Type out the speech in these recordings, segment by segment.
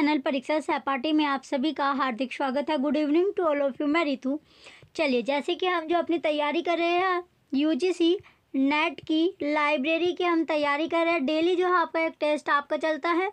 channel परीक्षा सहपाठी में आप सभी का हार्दिक स्वागत है good evening to all of you मैं रितु चलिए जैसे कि हम जो अपनी तैयारी कर रहे हैं यूजीसी नेट की लाइब्रेरी की हम तैयारी कर रहे हैं डेली जो आपका एक टेस्ट आपका चलता है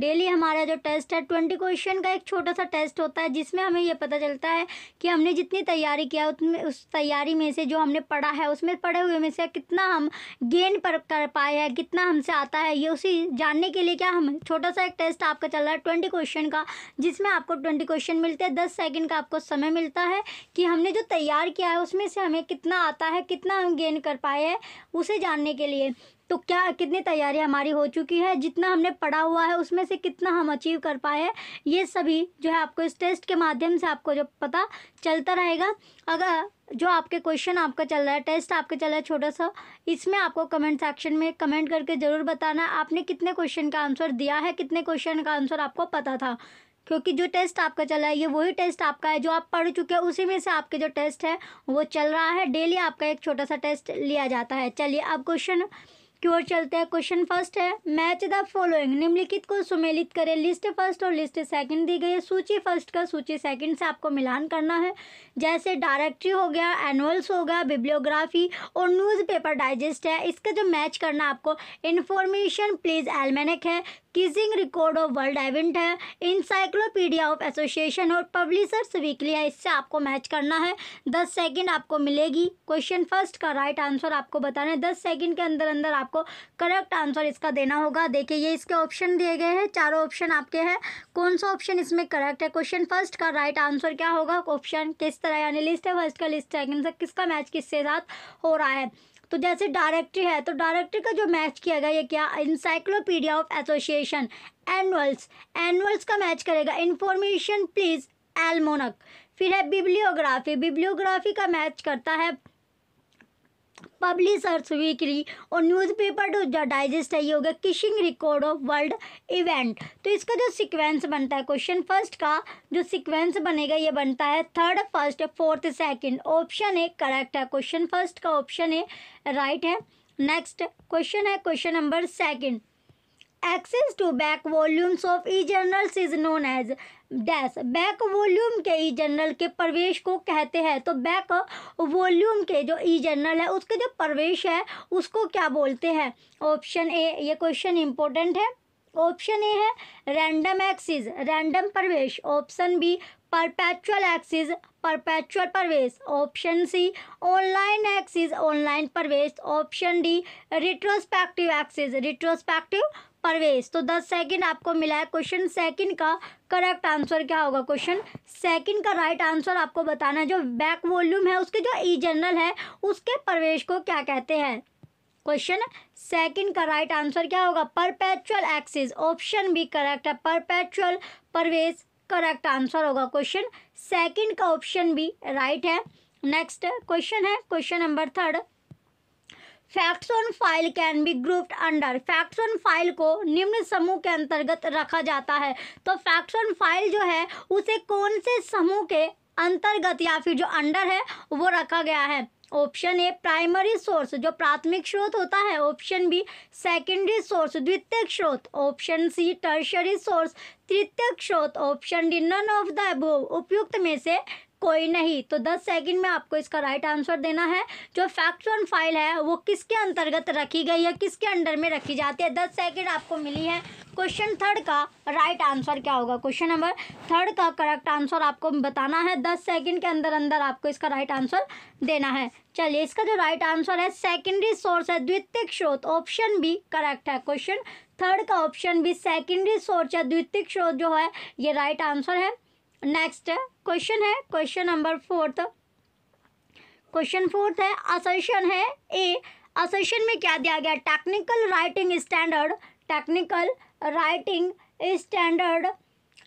डेली हमारा जो टेस्ट है ट्वेंटी क्वेश्चन का एक छोटा सा टेस्ट होता है जिसमें हमें यह पता चलता है कि हमने जितनी तैयारी किया उतने उस तैयारी में से जो हमने पढ़ा है उसमें पढ़े हुए में से कितना हम गेन पर कर पाए हैं कितना हमसे आता है ये उसी जानने के लिए क्या हम छोटा सा एक टेस्ट आपका चल रहा है ट्वेंटी क्वेश्चन का जिसमें आपको ट्वेंटी क्वेश्चन मिलते हैं दस सेकेंड का आपको समय मिलता है कि हमने जो तैयार किया है उसमें से हमें कितना आता है कितना हम गेन कर पाए हैं उसे जानने के लिए तो क्या कितनी तैयारी हमारी हो चुकी है जितना हमने पढ़ा हुआ है उसमें से कितना हम अचीव कर पाए हैं ये सभी जो है आपको इस टेस्ट के माध्यम से आपको जो पता चलता रहेगा अगर जो आपके क्वेश्चन आपका चल रहा है टेस्ट आपका चल रहा है छोटा सा इसमें आपको कमेंट सेक्शन में कमेंट करके ज़रूर बताना आपने कितने क्वेश्चन का आंसर दिया है कितने क्वेश्चन का आंसर आपको पता था क्योंकि जो टेस्ट आपका चल रहा है ये वही टेस्ट आपका है जो आप पढ़ चुके हैं उसी में से आपके जो टेस्ट है वो चल रहा है डेली आपका एक छोटा सा टेस्ट लिया जाता है चलिए अब क्वेश्चन की ओर चलते हैं क्वेश्चन फर्स्ट है मैच द फॉलोइंग निम्नलिखित को सुमेलित करें लिस्ट फर्स्ट और लिस्ट सेकंड दी गई है सूची फर्स्ट का सूची सेकंड से आपको मिलान करना है जैसे डायरेक्ट्री हो गया एनुअल्स हो गया बिब्लियोग्राफी और न्यूज़पेपर डाइजेस्ट है इसका जो मैच करना आपको इन्फॉर्मेशन प्लीज़ एलमेनिक है Keesing record of world event है इंसाइक्लोपीडिया ऑफ एसोसिएशन और पब्लिशर्स वीकली है इससे आपको मैच करना है दस सेकेंड आपको मिलेगी क्वेश्चन फर्स्ट का राइट आंसर आपको बताना है दस सेकेंड के अंदर अंदर आपको करेक्ट आंसर इसका देना होगा देखिए ये इसके ऑप्शन दिए गए हैं चारों ऑप्शन आपके हैं कौन सा ऑप्शन इसमें करेक्ट है क्वेश्चन फर्स्ट का राइट आंसर क्या होगा ऑप्शन किस तरह यानी लिस्ट है फर्स्ट का लिस्ट है किसका मैच किसके साथ हो रहा है तो जैसे डायरेक्टरी है तो डायरेक्टरी का जो मैच किया गया ये क्या encyclopaedia of association annuals annuals का मैच करेगा इंफॉर्मेशन प्लीज़ एलमोनक फिर है बिब्लियोग्राफी बिब्लियोग्राफी का मैच करता है published Earth Weekly और न्यूज़पेपर तो जो डाइजेस्ट है ये हो गया Keesing record of world event तो इसका जो सीक्वेंस बनता है क्वेश्चन फर्स्ट का जो सीक्वेंस बनेगा ये बनता है third first fourth second option A correct है क्वेश्चन फर्स्ट का ऑप्शन ए राइट है नेक्स्ट क्वेश्चन है question number second access to back volumes of E journals is known as dash back volume के E general के प्रवेश को कहते हैं तो बैक वॉल्यूम के जो ई जनरल है उसके जो प्रवेश है उसको क्या बोलते हैं ऑप्शन ए ये क्वेश्चन इंपॉर्टेंट है ऑप्शन ए है रैंडम एक्सिस रैंडम प्रवेश option B perpetual access perpetual प्रवेश option C online access online प्रवेश option D retrospective access retrospective परवेश तो दस सेकंड आपको मिला है क्वेश्चन सेकंड का करेक्ट आंसर क्या होगा क्वेश्चन सेकंड का राइट right आंसर आपको बताना है जो बैक वॉल्यूम है उसके जो ई जनरल है उसके प्रवेश को क्या कहते हैं क्वेश्चन सेकंड का राइट right आंसर क्या होगा परपैचुअल एक्सिस ऑप्शन भी करेक्ट है परपैचुअल परवेश करेक्ट आंसर होगा क्वेश्चन सेकंड का ऑप्शन भी राइट right है नेक्स्ट क्वेश्चन है question number third facts on file can be grouped under facts on file को निम्न समूह के अंतर्गत रखा जाता है तो फैक्ट्स ऑन फाइल जो है उसे कौन से समूह के अंतर्गत या फिर जो अंडर है वो रखा गया है ऑप्शन ए प्राइमरी सोर्स जो प्राथमिक स्रोत होता है ऑप्शन बी सेकेंडरी सोर्स द्वितीयक स्रोत ऑप्शन सी टर्शरी सोर्स तृतीयक स्रोत option D none of the उपयुक्त में से कोई नहीं तो दस सेकंड में आपको इसका राइट आंसर देना है जो ऑन फाइल है वो किसके अंतर्गत रखी गई है किसके अंडर में रखी जाती है दस सेकंड आपको मिली है क्वेश्चन थर्ड का राइट आंसर क्या होगा क्वेश्चन नंबर थर्ड का करेक्ट आंसर आपको बताना है दस सेकंड के अंदर अंदर आपको इसका राइट आंसर देना है चलिए इसका जो राइट आंसर है सेकेंडरी सोर्स है द्वितीय स्रोत ऑप्शन भी करेक्ट है क्वेश्चन थर्ड का ऑप्शन भी सेकेंडरी सोर्स है द्वितीय स्रोत जो है ये राइट आंसर है नेक्स्ट क्वेश्चन है question number fourth question fourth है असर्शन है ए असेशन में क्या दिया गया technical writing standard technical writing standard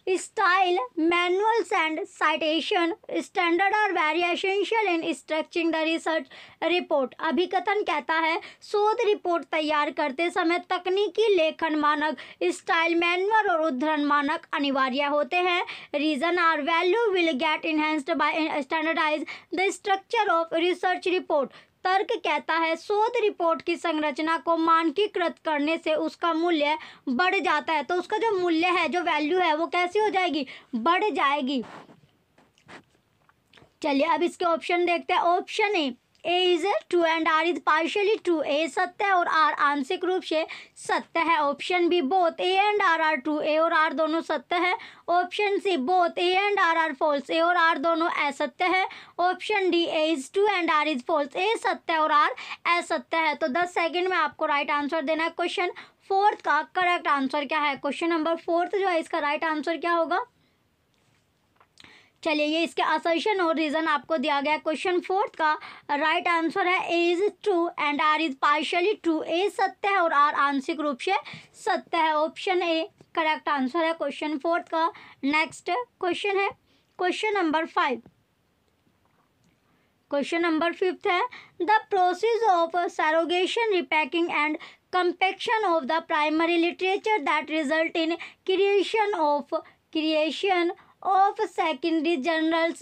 style manuals and citation standard और variational in structuring the research report अभिकथन कहता है शोध रिपोर्ट तैयार करते समय तकनीकी लेखन मानक स्टाइल मैनुअल और उद्धरण मानक अनिवार्य होते हैं reason R value will get enhanced by standardise the structure of research report तर्क कहता है शोध रिपोर्ट की संरचना को मानकीकृत करने से उसका मूल्य बढ़ जाता है तो उसका जो मूल्य है जो वैल्यू है वो कैसी हो जाएगी बढ़ जाएगी चलिए अब इसके ऑप्शन देखते हैं option A A is true and R is partially true A सत्य है और आर आंशिक रूप से सत्य है option B both A and R are true A और आर दोनों सत्य है option C both A and R are false A और आर दोनों असत्य है option D A is true and R is false A सत्य और आर असत्य है तो दस सेकेंड में आपको राइट आंसर देना है क्वेश्चन फोर्थ का करेक्ट आंसर क्या है क्वेश्चन नंबर फोर्थ जो है इसका राइट आंसर क्या होगा चलिए ये इसके असर्शन और रीज़न आपको दिया गया क्वेश्चन फोर्थ का राइट आंसर है A is true and R is partially true A सत्य है और आर आंशिक रूप से सत्य है ऑप्शन ए करेक्ट आंसर है क्वेश्चन फोर्थ का नेक्स्ट क्वेश्चन है question number five question number fifth है the process of surrogation repacking and compaction of the primary literature that result in creation of creation of secondary journals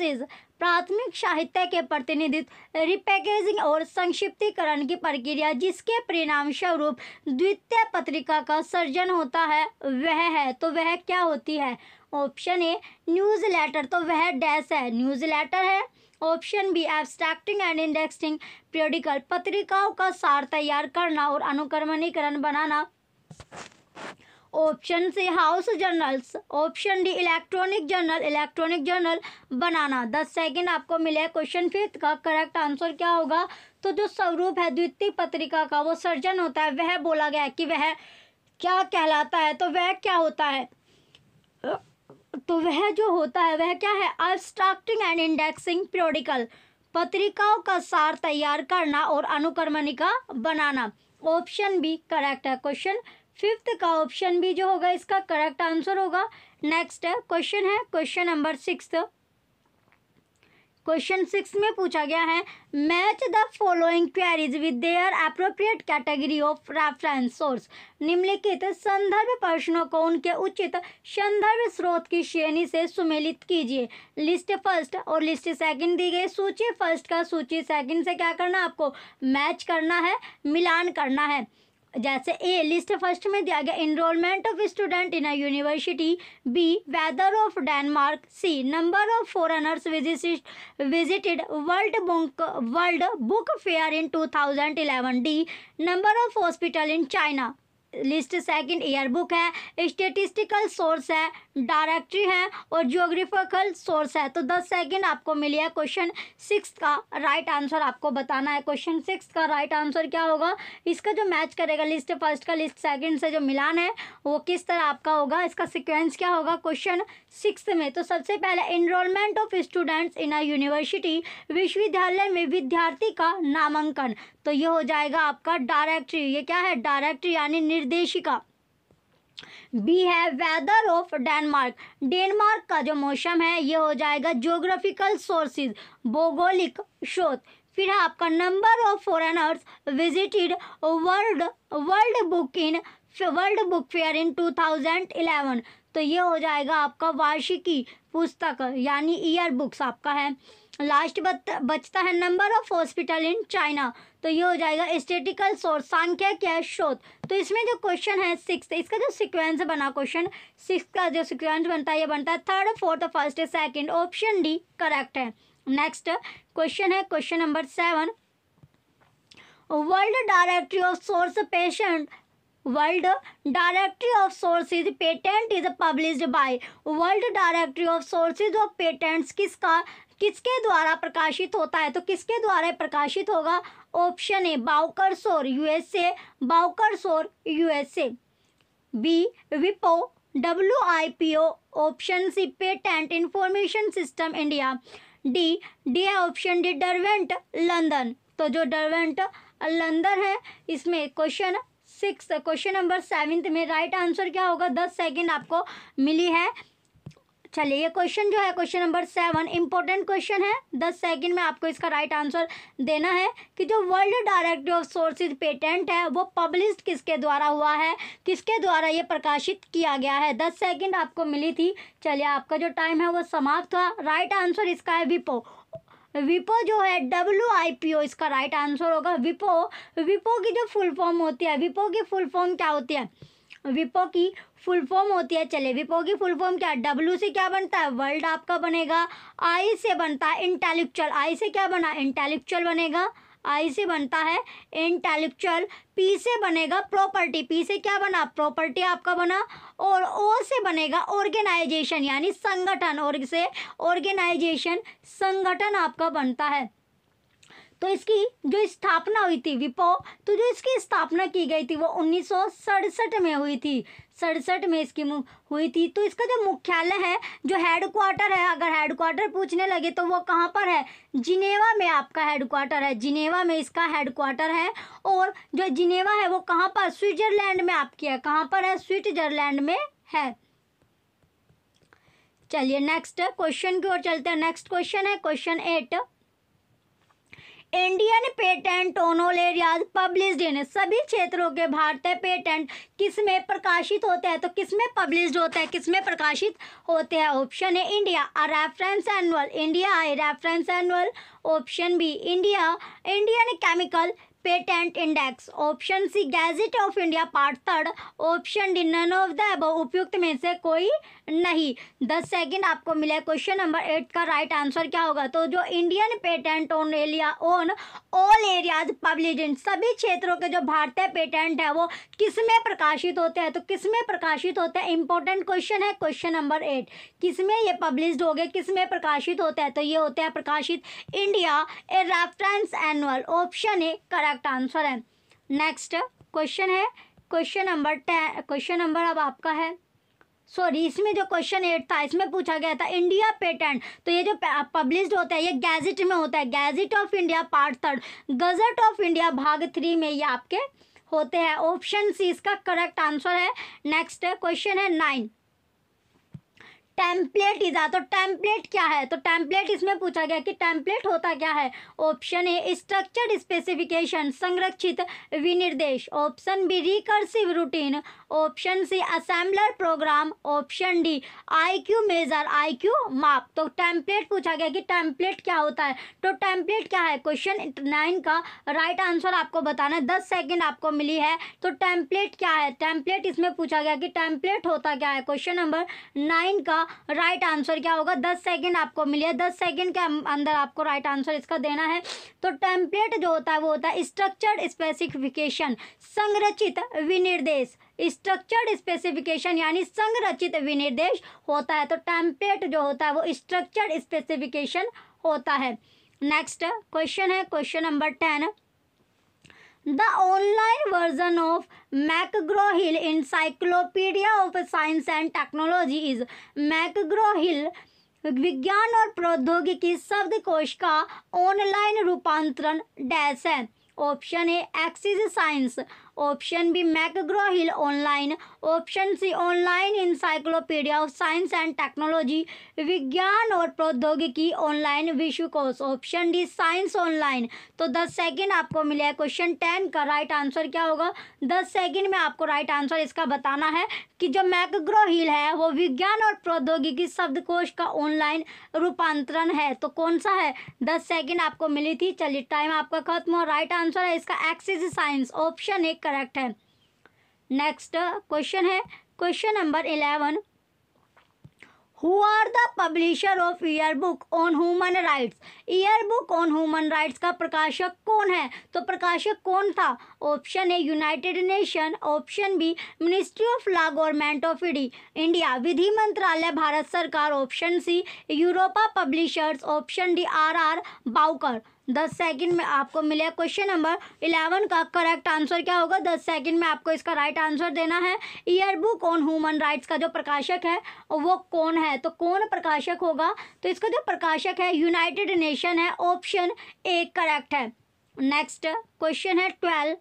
प्राथमिक साहित्य के प्रतिनिधित्व रिपैकेजिंग और संक्षिप्तीकरण की प्रक्रिया जिसके परिणाम स्वरूप द्वितीय पत्रिका का सर्जन होता है वह है तो वह क्या होती है ऑप्शन ए न्यूज़ लेटर तो वह डैश है न्यूज़ लेटर है option B abstracting and indexing periodical पत्रिकाओं का सार तैयार करना और अनुक्रमणीकरण बनाना option C house journals option D electronic journal electronic journal बनाना दस सेकंड आपको मिले क्वेश्चन फिफ्थ का करेक्ट आंसर क्या होगा तो जो स्वरूप है द्वितीय पत्रिका का वो सर्जन होता है वह बोला गया कि वह क्या कहलाता है तो वह क्या होता है तो वह जो होता है वह क्या है अब्स्ट्राक्टिंग एंड इंडेक्सिंग प्योरिकल पत्रिकाओं का सार तैयार करना और अनुक्रमणिका बनाना ऑप्शन बी करेक्ट है क्वेश्चन फिफ्थ का ऑप्शन भी जो होगा इसका करेक्ट आंसर होगा नेक्स्ट है क्वेश्चन है question number six question six में पूछा गया है match the following queries with their appropriate category of reference source निम्नलिखित संदर्भ प्रश्नों को उनके उचित संदर्भ स्रोत की श्रेणी से सुमेलित कीजिए लिस्ट फर्स्ट और लिस्ट सेकंड दी गई सूची फर्स्ट का सूची सेकंड से क्या करना आपको मैच करना है मिलान करना है जैसे ए लिस्ट फर्स्ट में दिया गया enrolment of student in a university B weather of Denmark C number of foreigners visited world book world book fair in 2011 D number of hospital in China list second yearbook है statistical source है directory है और geographical source है तो दस second आपको मिली है क्वेश्चन सिक्स का राइट आंसर आपको बताना है क्वेश्चन सिक्स का राइट आंसर क्या होगा इसका जो मैच करेगा लिस्ट फर्स्ट का लिस्ट सेकंड से जो मिलान है वो किस तरह आपका होगा इसका सिक्वेंस क्या होगा क्वेश्चन सिक्स में तो सबसे पहले enrolment of students in a university विश्वविद्यालय में विद्यार्थी का नामांकन तो ये हो जाएगा आपका डायरेक्टरी ये क्या है डायरेक्टरी यानी निर्देशिका बी है वेदर ऑफ डेनमार्क डेनमार्क का जो मौसम है ये हो जाएगा जोग्राफिकल सोर्सेज भौगोलिक स्रोत फिर है आपका number of foreigners visited world world book in world book fair in 2011 तो ये हो जाएगा आपका वार्षिकी पुस्तक यानी ईयर बुक्स आपका है लास्ट बचता है number of hospital in China तो ये हो जाएगा स्टेटिकल सोर्स संख्या क्या है शोध तो इसमें जो क्वेश्चन है सिक्स इसका जो सीक्वेंस बना क्वेश्चन सिक्स का जो सीक्वेंस बनता है ये बनता है third fourth first second option D correct है नेक्स्ट क्वेश्चन है question number seven world directory of source patient world directory of source patent is publish by world directory of source of patents किसका किसके द्वारा प्रकाशित होता है तो किसके द्वारा प्रकाशित होगा ऑप्शन ए बाउकर सोर यूएसए बाउकर सोर यूएसए बी विपो W I P O option C patent information system India D D है ऑप्शन डी डरवेंट लंदन तो जो डरवेंट लंदन है इसमें question six question number seventh में राइट right आंसर क्या होगा दस सेकेंड आपको मिली है चलिए ये क्वेश्चन जो है question number seven important question है दस सेकंड में आपको इसका राइट आंसर देना है कि जो world directory of sources patent है वो पब्लिश किसके द्वारा हुआ है किसके द्वारा ये प्रकाशित किया गया है दस सेकंड आपको मिली थी चलिए आपका जो टाइम है वो समाप्त हुआ राइट आंसर इसका है विपो विपो जो है डब्ल्यू आई पी ओ इसका राइट आंसर होगा विपो विपो की जो फुल फॉर्म होती है विपो की फुल फॉर्म क्या होती है विपो की फुल फॉर्म होती है चले विपो की फुल फॉर्म क्या है डब्ल्यू से क्या बनता है वर्ल्ड आपका बनेगा आई से बनता है इंटेलेक्चुअल आई से क्या बना इंटेलेक्चुअल बनेगा आई से बनता है इंटेलेक्चुअल पी से बनेगा प्रॉपर्टी पी से क्या बना प्रॉपर्टी आपका बना और ओ से बनेगा ऑर्गेनाइजेशन यानी संगठन और से ऑर्गेनाइजेशन संगठन आपका बनता है तो इसकी जो स्थापना हुई थी विपो तो जो इसकी स्थापना की गई थी वो उन्नीस में हुई थी सड़सठ में इसकी हुई थी तो इसका जो मुख्यालय है जो हेडक्वार्टर है अगर हेडक्वार्टर पूछने लगे तो वो कहाँ पर है जिनेवा में आपका हेडक्वार्टर है जिनेवा में इसका हेडक्वार्टर है और जो जिनेवा है वो कहाँ पर स्विट्जरलैंड में आपकी है कहाँ पर है स्विट्जरलैंड में है चलिए नेक्स्ट क्वेश्चन की ओर चलते हैं नेक्स्ट क्वेश्चन है question eight Indian patent on all areas in सभी क्षेत्रों के भारतीय पेटेंट किस में प्रकाशित होते हैं तो किस में पब्लिश होते हैं किस में प्रकाशित होते हैं ऑप्शन है India reference annual India I reference annual option B India Indian chemical patent index option C gazette of India part third option D none of the उपयुक्त में से कोई नहीं दस सेकेंड आपको मिले क्वेश्चन नंबर एट का राइट आंसर क्या होगा तो जो Indian patent on area on all areas published सभी क्षेत्रों के जो भारतीय पेटेंट है वो किस में प्रकाशित होते हैं तो किस में प्रकाशित होते हैं इंपॉर्टेंट क्वेश्चन है क्वेश्चन नंबर एट किसमें ये पब्लिश हो गए किस में प्रकाशित होते हैं तो ये होते हैं प्रकाशित India A reference annual option A correct answer है नेक्स्ट क्वेश्चन है question number ten question number अब आपका है सॉरी इसमें जो क्वेश्चन एट था इसमें पूछा गया था इंडिया पेटेंट तो ये जो पब्लिश्ड होता है ये गैजेट में होता है gazette of India part third gazette of India भाग थ्री में ये आपके होते हैं ऑप्शन सी इसका करेक्ट आंसर है नेक्स्ट क्वेश्चन है नाइन टेम्पलेट इजा तो टेम्पलेट क्या है तो टेम्पलेट इसमें पूछा गया कि टेम्पलेट होता क्या है ऑप्शन ए स्ट्रक्चर्ड स्पेसिफिकेशन संरक्षित विनिर्देश option B recursive routine option C assembler program option D IQ measure IQ माप तो टेम्पलेट पूछा गया कि टेम्पलेट क्या होता है तो टेम्पलेट क्या है क्वेश्चन नाइन का राइट आंसर आपको बताना है दस सेकेंड आपको मिली है तो टेम्पलेट क्या है टेम्पलेट इसमें पूछा गया कि टेम्पलेट होता क्या है क्वेश्चन नंबर नाइन का राइट आंसर क्या होगा दस सेकेंड आपको मिले दस सेकेंड के अं-, अंदर आपको राइट आंसर इसका देना है तो टेम्पलेट जो होता है वो होता है स्ट्रक्चर्ड स्पेसिफिकेशन संरचित विनिर्देश स्ट्रक्चर्ड स्पेसिफिकेशन यानी संरचित विनिर्देश होता है तो टेम्पलेट जो होता है वो स्ट्रक्चर्ड स्पेसिफिकेशन होता है नेक्स्ट क्वेश्चन है question number ten the online version of McGraw-Hill Encyclopedia of Science and Technology is McGraw-Hill विज्ञान और प्रौद्योगिकी शब्द कोश का ऑनलाइन रूपांतरण डैश है ऑप्शन है access science option B McGraw Hill online option C online encyclopaedia of science and technology विज्ञान और प्रौद्योगिकी ऑनलाइन विश्व कोश ऑप्शन डी साइंस ऑनलाइन तो दस सेकेंड आपको मिला है क्वेश्चन टेन का राइट आंसर क्या होगा दस सेकेंड में आपको राइट आंसर इसका बताना है कि जो मैकग्रो हिल है वो विज्ञान और प्रौद्योगिकी शब्दकोश का ऑनलाइन रूपांतरण है तो कौन सा है दस सेकेंड आपको मिली थी चलिए टाइम आपका खत्म हो राइट आंसर है इसका एक्सिस साइंस ऑप्शन एक करेक्ट है नेक्स्ट क्वेश्चन है question number eleven who are the publisher of year book on human rights year book on human rights का प्रकाशक कौन है तो प्रकाशक कौन था option A United Nation option B ministry of law government of India विधि मंत्रालय भारत सरकार option C Europa publishers option D R R Bowker दस सेकंड में आपको मिलेगा क्वेश्चन नंबर इलेवन का करेक्ट आंसर क्या होगा दस सेकंड में आपको इसका राइट आंसर देना है ईयरबुक ऑन ह्यूमन राइट्स का जो प्रकाशक है वो कौन है तो कौन प्रकाशक होगा तो इसका जो प्रकाशक है यूनाइटेड नेशन है ऑप्शन ए करेक्ट है नेक्स्ट क्वेश्चन है ट्वेल्व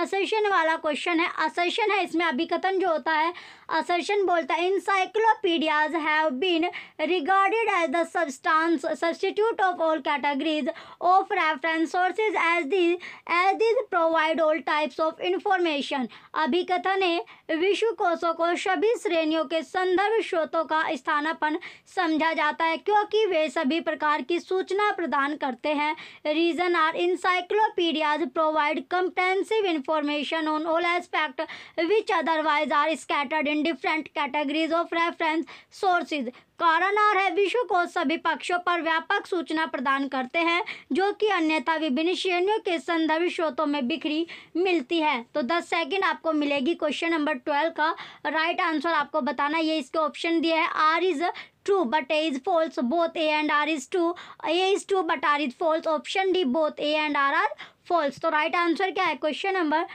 असेशन वाला क्वेश्चन है असेशन है इसमें अभिकथन जो होता है assertion bolta encyclopedias have been regarded as the substance substitute of all categories of reference sources as these as these provide all types of information अभिकथन है विश्व कोशों को सभी श्रेणियों के संदर्भ स्रोतों का स्थानापन समझा जाता है क्योंकि वे सभी प्रकार की सूचना प्रदान करते हैं reason R encyclopaedias provide comprehensive information on all aspect which otherwise are scattered in different categories of reference sources कारण और है विश्व को सभी पक्षों पर व्यापक सूचना प्रदान करते हैं जो कि अन्यथा विभिन्न श्रेणियों के संदर्भ स्रोतों में बिखरी मिलती है तो 10 सेकंड आपको मिलेगी क्वेश्चन नंबर 12 का राइट आंसर आपको बताना ये इसके ऑप्शन दिया है R is true but A is false both A and R is true A is true but R is false option D both A and R are false तो right right answer क्या है question number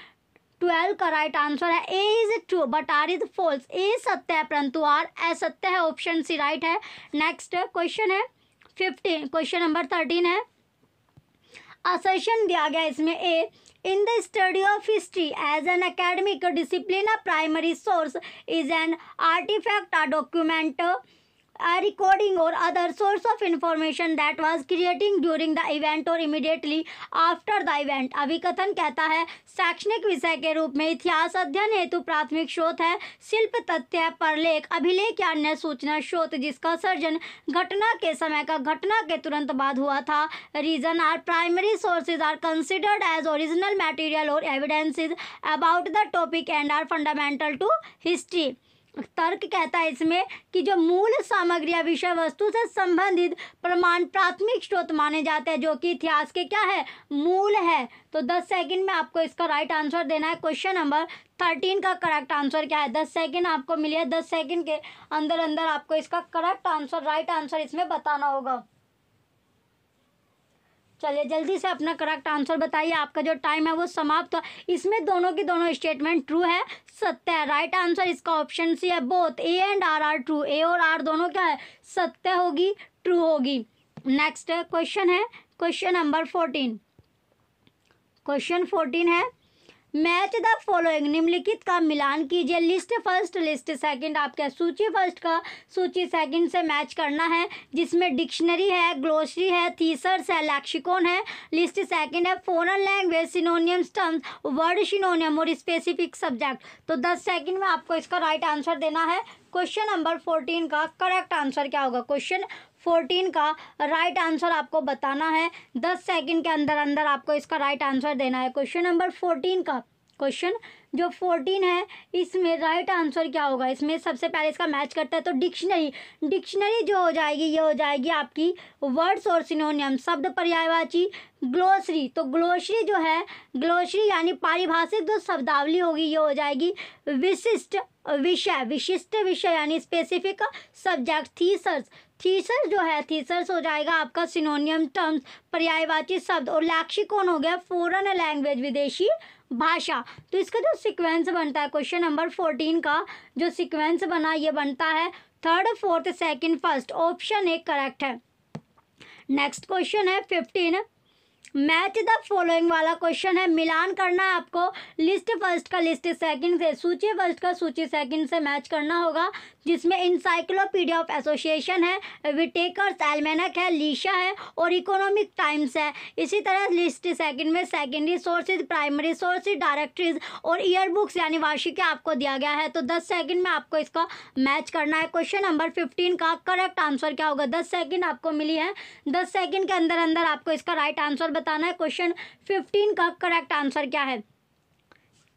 twelve का right answer है A is true but R is false A सत्य है परंतु R असत्य है ऑप्शन सी राइट है नेक्स्ट क्वेश्चन है फिफ्टीन क्वेश्चन नंबर थर्टीन है असेशन दिया गया इसमें A in the study of history as an academic discipline a primary source is an artifact a document recording और other source of of that was creating during the event और or after the event event अभिकथन कहता है शैक्षणिक विषय के रूप में इतिहास अध्ययन हेतु प्राथमिक स्रोत है शिल्प तथ्य परलेख अभिलेख या अन्य सूचना स्रोत जिसका सर्जन घटना के समय का घटना के तुरंत बाद हुआ था reason R primary sources are considered as original material और evidences about the topic and are fundamental to history तर्क कहता है इसमें कि जो मूल सामग्री या विषय वस्तु से संबंधित प्रमाण प्राथमिक स्रोत माने जाते हैं जो कि इतिहास के क्या है मूल है तो दस सेकंड में आपको इसका राइट आंसर देना है क्वेश्चन नंबर थर्टीन का करेक्ट आंसर क्या है दस सेकंड आपको मिले दस सेकंड के अंदर अंदर आपको इसका करेक्ट आंसर राइट आंसर इसमें बताना होगा चलिए जल्दी से अपना करेक्ट आंसर बताइए आपका जो टाइम है वो समाप्त हो इसमें दोनों की दोनों स्टेटमेंट ट्रू है सत्य है राइट आंसर इसका ऑप्शन सी है both A and R are true A और आर दोनों क्या है सत्य होगी ट्रू होगी नेक्स्ट क्वेश्चन है question number fourteen question fourteen है मैच द फॉलोइंग निम्नलिखित का मिलान कीजिए लिस्ट फर्स्ट लिस्ट सेकंड आपके सूची फर्स्ट का सूची सेकंड से मैच करना है जिसमें डिक्शनरी है ग्लोसरी है थीसर्स है लैक्सिकोन है लिस्ट सेकंड है foreign language synonym stems word synonym और स्पेसिफिक सब्जेक्ट तो दस सेकेंड में आपको इसका राइट आंसर देना है क्वेश्चन नंबर फोर्टीन का करेक्ट आंसर क्या होगा क्वेश्चन फोर्टीन का राइट आंसर आपको बताना है दस सेकंड के अंदर अंदर आपको इसका राइट आंसर देना है क्वेश्चन नंबर फोर्टीन का क्वेश्चन जो फोर्टीन है इसमें राइट आंसर क्या होगा इसमें सबसे पहले इसका मैच करता है तो डिक्शनरी डिक्शनरी जो हो जाएगी ये हो जाएगी आपकी वर्ड्स और सिनोनियम शब्द पर्यायवाची ग्लोसरी तो ग्लोसरी जो है ग्लोसरी यानी पारिभाषिक जो शब्दावली होगी ये हो जाएगी विशिष्ट विषय विशिष्ट विषय यानी स्पेसिफिक सब्जेक्ट थीसर्स थीसर्स जो है थीसर्स हो जाएगा आपका सिनोनियम टर्म्स पर्यायवाची शब्द और लैक्षिकोन हो गया फॉरन लैंग्वेज विदेशी भाषा तो इसका जो सिक्वेंस बनता है क्वेश्चन नंबर फोर्टीन का जो सिक्वेंस बना ये बनता है third fourth second first option एक करेक्ट है नेक्स्ट क्वेश्चन है फिफ्टीन मैच द फॉलोइंग वाला क्वेश्चन है मिलान करना है आपको लिस्ट फर्स्ट का लिस्ट सेकंड से सूची फर्स्ट का सूची सेकंड से मैच करना होगा जिसमें इंसाइक्लोपीडिया ऑफ एसोसिएशन है विटेकर्स एलमेनक है लीशा है और इकोनॉमिक टाइम्स है इसी तरह लिस्ट सेकंड में secondary sources primary sources directories और ईयर बुक्स यानी वार्षिक आपको दिया गया है तो दस सेकेंड में आपको इसका मैच करना है क्वेश्चन नंबर फिफ्टीन का करेक्ट आंसर क्या होगा दस सेकेंड आपको मिली है दस सेकेंड के अंदर अंदर आपको इसका राइट आंसर बता बताना है क्वेश्चन फिफ्टीन का करेक्ट आंसर क्या है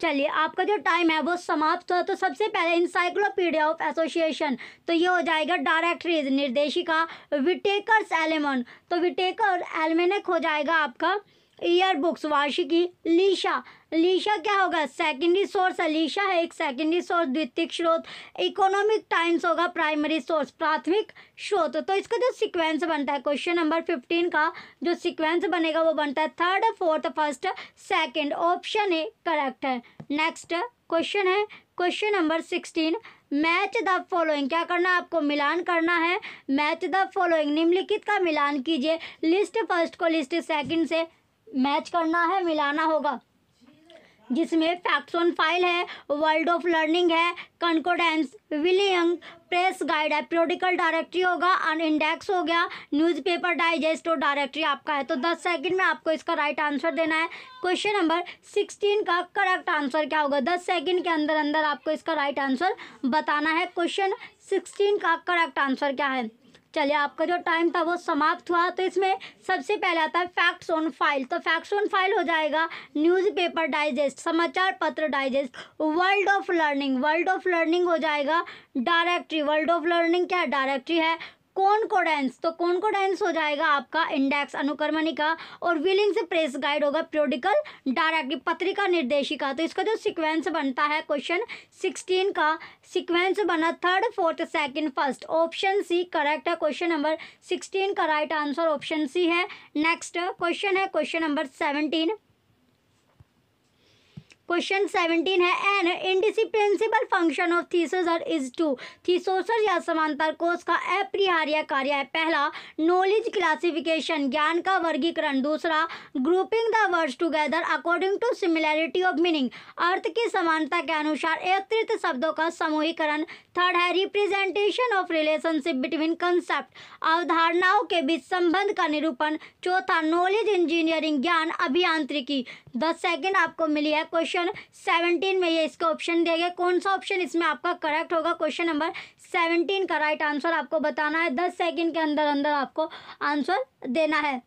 चलिए आपका जो टाइम है वो समाप्त हुआ तो सबसे पहले इंसाइक्लोपीडिया ऑफ एसोसिएशन तो ये हो जाएगा डायरेक्टरीज निर्देशिका विटेकर्स एलिमन तो विटेकर एलमेनिक हो जाएगा आपका ईयर बुक्स वार्षिकी लीशा लीशा क्या होगा सेकेंडरी सोर्स है लीशा है एक सेकेंडरी सोर्स द्वितीय स्रोत इकोनॉमिक टाइम्स होगा प्राइमरी सोर्स प्राथमिक स्रोत तो इसका जो सीक्वेंस बनता है क्वेश्चन नंबर फिफ्टीन का जो सीक्वेंस बनेगा वो बनता है third fourth first second option A correct है नेक्स्ट क्वेश्चन है question number sixteen match the following क्या करना है आपको मिलान करना है मैच द फॉलोइंग निम्नलिखित का मिलान कीजिए लिस्ट फर्स्ट को लिस्ट सेकंड से मैच करना है मिलाना होगा जिसमें फैक्सोन फाइल है वर्ल्ड ऑफ लर्निंग है कंकोडेंस विलियंग प्रेस गाइड है प्रोडिकल डायरेक्टरी होगा अन इंडेक्स हो गया न्यूज़पेपर डाइजेस्ट और डायरेक्टरी आपका है तो 10 सेकंड में आपको इसका राइट आंसर देना है क्वेश्चन नंबर 16 का करेक्ट आंसर क्या होगा 10 सेकंड के अंदर अंदर आपको इसका राइट आंसर बताना है क्वेश्चन सिक्सटीन का करेक्ट आंसर क्या है चलिए आपका जो टाइम था वो समाप्त हुआ तो इसमें सबसे पहले आता है फैक्ट्स ऑन फाइल तो फैक्ट्स ऑन फाइल हो जाएगा न्यूज़पेपर डाइजेस्ट समाचार पत्र digest world of learning world of learning हो जाएगा डायरेक्टरी वर्ल्ड ऑफ लर्निंग क्या डायरेक्टरी है कॉन्कोडेंस तो कॉन्कोडेंस हो जाएगा आपका इंडेक्स अनुक्रमणिका और विलिंग से प्रेस गाइड होगा प्रोडिकल डायरेक्ट पत्रिका निर्देशिका तो इसका जो सीक्वेंस बनता है क्वेश्चन सिक्सटीन का सीक्वेंस बना third fourth second first option C correct है क्वेश्चन नंबर सिक्सटीन का राइट आंसर ऑप्शन सी है नेक्स्ट क्वेश्चन है question number seventeen question seventeen है an indispensable function of thesaurus is to thesaurus या समांतर कोष का अप्रिहार्य कार्य है पहला नॉलेज क्लासिफिकेशन ज्ञान का वर्गीकरण दूसरा grouping the words together according to similarity of meaning अर्थ की समानता के अनुसार एकत्रित शब्दों का समूहीकरण थर्ड है representation of relationship between concept अवधारणाओं के बीच संबंध का निरूपण चौथा नॉलेज इंजीनियरिंग ज्ञान अभियांत्रिकी दस सेकेंड आपको मिली है क्वेश्चन क्वेश्चन सेवनटीन में ये इसका ऑप्शन दिया गया कौन सा ऑप्शन इसमें आपका करेक्ट होगा क्वेश्चन नंबर सेवनटीन का राइट आंसर आपको बताना है दस सेकेंड के अंदर अंदर आपको आंसर देना है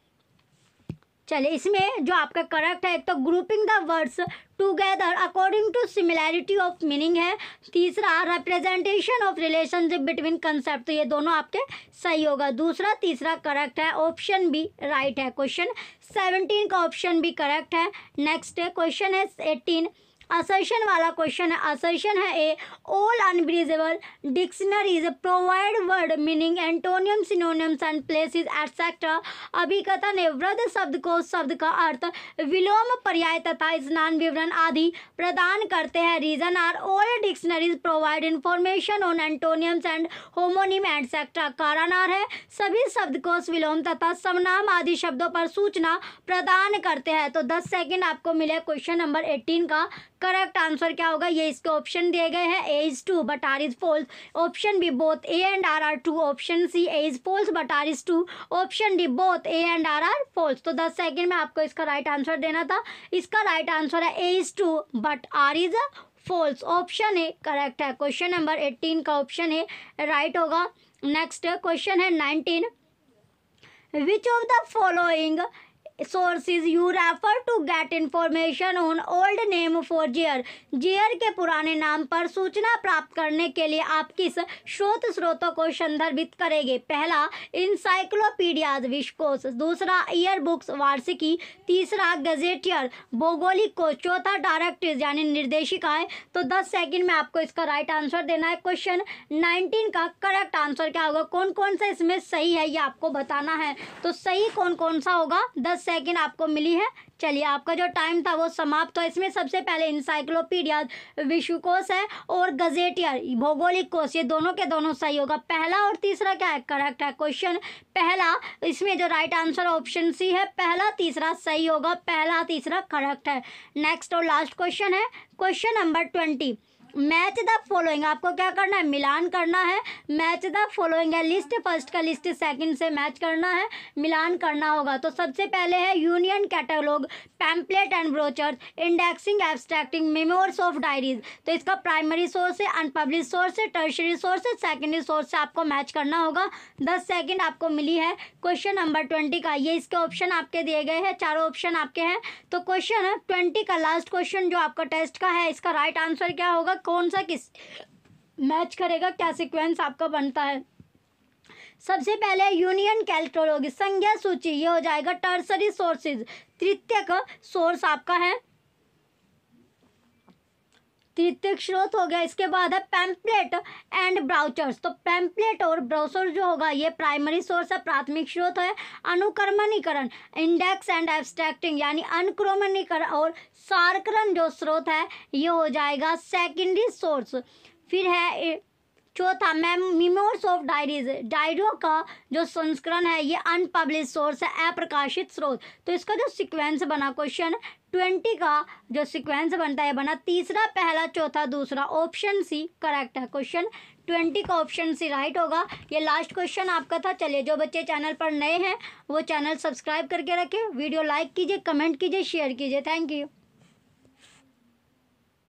चले इसमें जो आपका करेक्ट है एक तो grouping the words together according to similarity of meaning है तीसरा representation of relationship between concept ये दोनों आपके सही होगा दूसरा तीसरा करेक्ट है ऑप्शन बी राइट है क्वेश्चन सेवनटीन का ऑप्शन भी करेक्ट है नेक्स्ट क्वेश्चन है एटीन असर्शन वाला क्वेश्चन है असर्शन है A all unabridged dictionaries provide word meaning antonym synonyms and places etcetera अभिकथन है वृद्ध शब्द को शब्द का अर्थ विलोम पर्याय तथा स्नान विवरण आदि प्रदान करते हैं reason R all dictionaries provide information on antonyms and homonym etcetera कारण आर है सभी शब्दकोश विलोम तथा समनाम आदि शब्दों पर सूचना प्रदान करते हैं तो दस सेकेंड आपको मिले क्वेश्चन नंबर एट्टीन का करेक्ट आंसर क्या होगा ये इसके ऑप्शन दिए गए हैं A is true but R is false option B both A and R are true option C A is false but R is true option D both A and R are false तो दस second में आपको इसका right right answer देना था इसका right right answer है A is true but R is false option A correct है क्वेश्चन नंबर एट्टीन का ऑप्शन ए राइट होगा नेक्स्ट क्वेश्चन है nineteen which of the following sources you refer to get information on old name for Zaire Zaire के पुराने नाम पर सूचना प्राप्त करने के लिए आप किस स्रोत स्रोतों को संदर्भित करेंगे पहला इंसाइक्लोपीडियाज विश्वकोश दूसरा ईयर बुक्स वार्षिकी तीसरा गजेटियर भौगोलिक को चौथा डायरेक्टिव यानी निर्देशिकाएं तो दस सेकेंड में आपको इसका राइट आंसर देना है क्वेश्चन नाइनटीन का करेक्ट आंसर क्या होगा कौन कौन सा इसमें सही है ये आपको बताना है तो सही कौन कौन सा होगा दस सेकेंड आपको मिली है चलिए आपका जो टाइम था वो समाप्त हो इसमें सबसे पहले इंसाइक्लोपीडिया विश्व है और गजेटियर भौगोलिक कोश ये दोनों के दोनों सही होगा पहला और तीसरा क्या है करेक्ट है क्वेश्चन पहला इसमें जो राइट आंसर ऑप्शन सी है पहला तीसरा सही होगा पहला तीसरा करेक्ट है नेक्स्ट और लास्ट क्वेश्चन है question number twenty match the following आपको क्या करना है मिलान करना है मैच द फॉलोइंग है लिस्ट फर्स्ट का लिस्ट सेकंड से मैच करना है मिलान करना होगा तो सबसे पहले है union catalogue pamphlet and brochures indexing abstracting memoirs of diaries तो इसका प्राइमरी सोर्स है अनपब्लिश सोर्स है टर्शरी सोर्स है सेकेंडरी सोर्स से आपको मैच करना होगा दस सेकेंड आपको मिली है क्वेश्चन नंबर ट्वेंटी का ये इसके ऑप्शन आपके दिए गए हैं चारों ऑप्शन आपके हैं तो क्वेश्चन ट्वेंटी का लास्ट क्वेश्चन जो आपका टेस्ट का है इसका राइट right आंसर क्या होगा कौन सा किस मैच करेगा क्या सिक्वेंस आपका बनता है सबसे पहले यूनियन कैलक्टोलॉगी संज्ञा सूची ये हो जाएगा टर्सरी सोर्सेज तृतीय का सोर्स आपका है तृतीय स्रोत हो गया इसके बाद है पैम्पलेट एंड ब्राउचर्स तो पैम्पलेट और ब्राउचर जो होगा ये प्राइमरी सोर्स है प्राथमिक स्रोत है अनुक्रमणीकरण इंडेक्स एंड एब्सट्रैक्टिंग यानी अनुक्रमणीकरण और सारकरण जो स्रोत है ये हो जाएगा सेकेंडरी सोर्स फिर है चौथा मेमोर्स ऑफ डायरीज डायरियों का जो संस्करण है ये अनपब्लिश सोर्स है अप्रकाशित स्रोत तो इसका जो सिक्वेंस बना क्वेश्चन ट्वेंटी का जो सीक्वेंस बनता है बना तीसरा पहला चौथा दूसरा ऑप्शन सी करेक्ट है क्वेश्चन ट्वेंटी का ऑप्शन सी राइट होगा ये लास्ट क्वेश्चन आपका था चलिए जो बच्चे चैनल पर नए हैं वो चैनल सब्सक्राइब करके रखें वीडियो लाइक कीजिए कमेंट कीजिए शेयर कीजिए थैंक यू